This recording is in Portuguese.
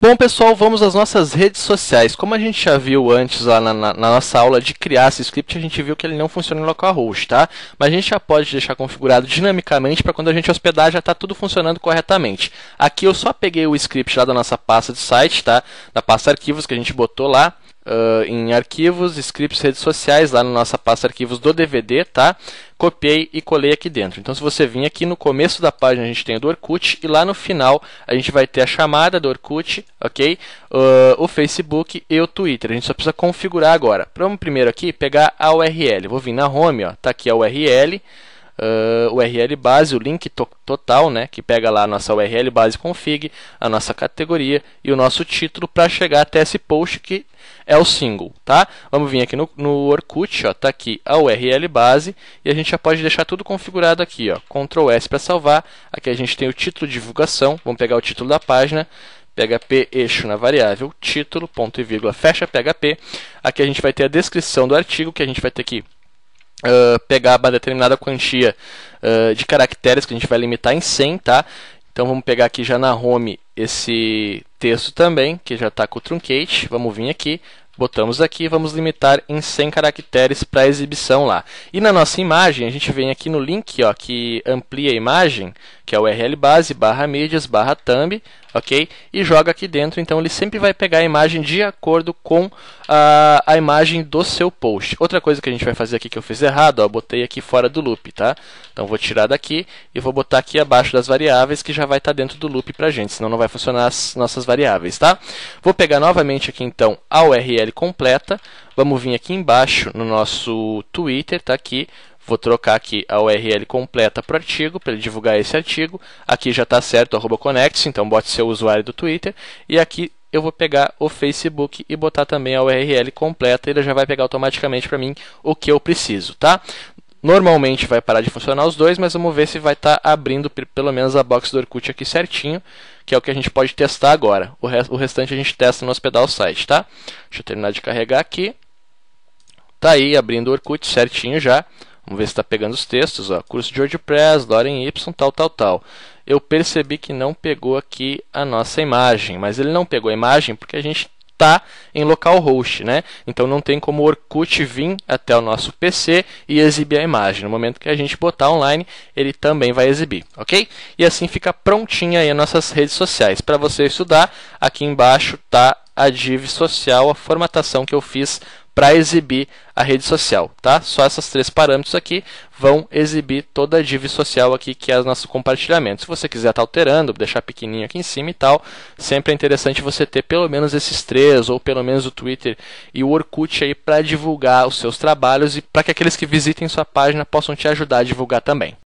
Bom, pessoal, vamos às nossas redes sociais. Como a gente já viu antes lá na, na, na, nossa aula de criar esse script, a gente viu que ele não funciona em localhost, tá? Mas a gente já pode deixar configurado dinamicamente para quando a gente hospedar já está tudo funcionando corretamente. Aqui eu só peguei o script lá da nossa pasta de site, tá? Da pasta arquivos que a gente botou lá uh, em arquivos, scripts, redes sociais, lá na nossa pasta arquivos do DVD, tá? Copiei e colei aqui dentro. Então, se você vir aqui no começo da página, a gente tem o do Orkut, e lá no final a gente vai ter a chamada do Orkut, ok? Uh, o Facebook e o Twitter. A gente só precisa configurar agora. Vamos primeiro aqui pegar a URL. Vou vir na home, ó, tá aqui a URL uh, ah, URL base, o link to total, né, que pega lá a nossa URL base config, a nossa categoria e o nosso título para chegar até esse post que é o single, tá? Vamos vir aqui no, no Orkut, ó, tá aqui a URL base e a gente já pode deixar tudo configurado aqui, ó. Ctrl S para salvar. Aqui a gente tem o título de divulgação. Vamos pegar o título da página. PHP eixo na variável título ponto e vírgula fecha PHP. Aqui a gente vai ter a descrição do artigo que a gente vai ter que pegar uma determinada quantia uh, de caracteres que a gente vai limitar em 100, tá? Então vamos pegar aqui já na home esse texto também, que já está com o truncate. Vamos vir aqui, botamos aqui, vamos limitar em 100 caracteres para exibição lá. E na nossa imagem, a gente vem aqui no link ó, que amplia a imagem, que é o URL base, barra mídias, barra thumb, ok? E joga aqui dentro, então ele sempre vai pegar a imagem de acordo com a, a imagem do seu post. Outra coisa que a gente vai fazer aqui que eu fiz errado, ó, botei aqui fora do loop, tá? Então vou tirar daqui e vou botar aqui abaixo das variáveis que já vai estar tá dentro do loop pra gente, senão não vai funcionar as nossas variáveis, tá? Vou pegar novamente aqui então a URL completa, vamos vir aqui embaixo no nosso Twitter, tá aqui, Vou trocar aqui a URL completa para o artigo, para ele divulgar esse artigo. Aqui já está certo, arroba connect, então bote seu usuário do Twitter. E aqui eu vou pegar o Facebook e botar também a URL completa. Ele já vai pegar automaticamente para mim o que eu preciso, tá? Normalmente vai parar de funcionar os dois, mas vamos ver se vai estar tá abrindo pelo menos a box do Orkut aqui certinho, que é o que a gente pode testar agora. O, rest o restante a gente testa no hospedar o site, tá? Deixa eu terminar de carregar aqui. Tá aí abrindo o Orkut certinho já. Vamos ver se está pegando os textos. Ó. Curso de WordPress, Loren Y, tal, tal, tal. Eu percebi que não pegou aqui a nossa imagem, mas ele não pegou a imagem porque a gente está em localhost, né? Então não tem como o Orkut vir até o nosso PC e exibir a imagem. No momento que a gente botar online, ele também vai exibir, ok? E assim fica prontinha aí as nossas redes sociais. Para você estudar, aqui embaixo está a div social, a formatação que eu fiz para exibir a rede social, tá? Só esses três parâmetros aqui vão exibir toda a div social aqui que é o nosso compartilhamento. Se você quiser estar tá alterando, deixar pequenininho aqui em cima e tal, sempre é interessante você ter pelo menos esses três ou pelo menos o Twitter e o Orkut aí para divulgar os seus trabalhos e para que aqueles que visitem sua página possam te ajudar a divulgar também.